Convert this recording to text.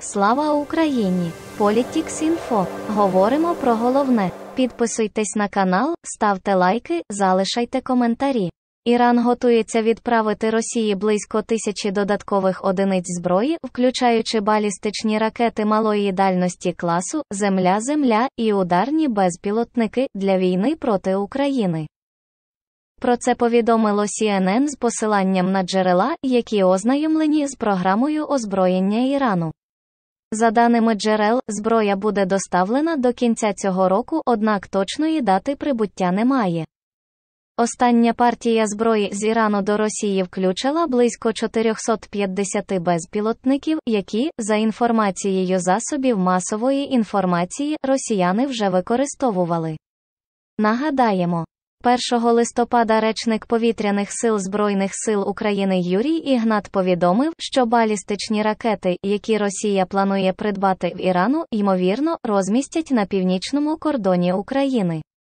Слава Україні! Політікс.Інфо. Говоримо про головне. Підписуйтесь на канал, ставте лайки, залишайте коментарі. Іран готується відправити Росії близько тисячі додаткових одиниць зброї, включаючи балістичні ракети малої дальності класу, земля-земля і ударні безпілотники для війни проти України. Про це повідомило CNN з посиланням на джерела, які ознайомлені з програмою озброєння Ірану. За даними джерел, зброя буде доставлена до кінця цього року, однак точної дати прибуття немає. Остання партія зброї з Ірану до Росії включила близько 450 безпілотників, які, за інформацією засобів масової інформації, росіяни вже використовували. Нагадаємо. 1 листопада речник повітряних сил Збройних сил України Юрій Ігнат повідомив, що балістичні ракети, які Росія планує придбати в Ірану, ймовірно, розмістять на північному кордоні України.